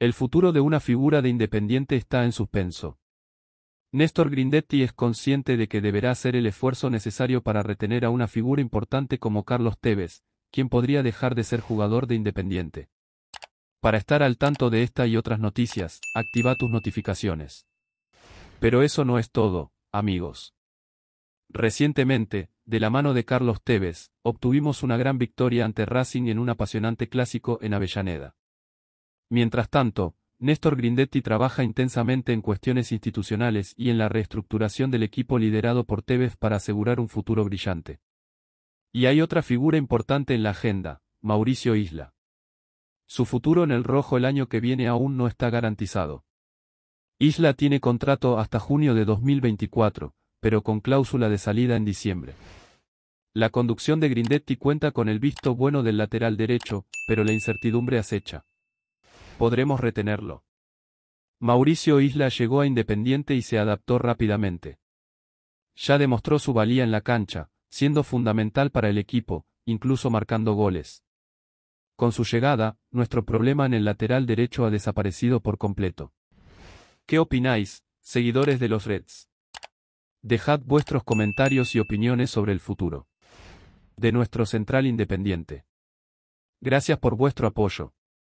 El futuro de una figura de independiente está en suspenso. Néstor Grindetti es consciente de que deberá hacer el esfuerzo necesario para retener a una figura importante como Carlos Tevez, quien podría dejar de ser jugador de Independiente. Para estar al tanto de esta y otras noticias, activa tus notificaciones. Pero eso no es todo, amigos. Recientemente, de la mano de Carlos Tevez, obtuvimos una gran victoria ante Racing en un apasionante clásico en Avellaneda. Mientras tanto, Néstor Grindetti trabaja intensamente en cuestiones institucionales y en la reestructuración del equipo liderado por Tevez para asegurar un futuro brillante. Y hay otra figura importante en la agenda, Mauricio Isla. Su futuro en el rojo el año que viene aún no está garantizado. Isla tiene contrato hasta junio de 2024, pero con cláusula de salida en diciembre. La conducción de Grindetti cuenta con el visto bueno del lateral derecho, pero la incertidumbre acecha podremos retenerlo. Mauricio Isla llegó a Independiente y se adaptó rápidamente. Ya demostró su valía en la cancha, siendo fundamental para el equipo, incluso marcando goles. Con su llegada, nuestro problema en el lateral derecho ha desaparecido por completo. ¿Qué opináis, seguidores de los Reds? Dejad vuestros comentarios y opiniones sobre el futuro de nuestro central independiente. Gracias por vuestro apoyo.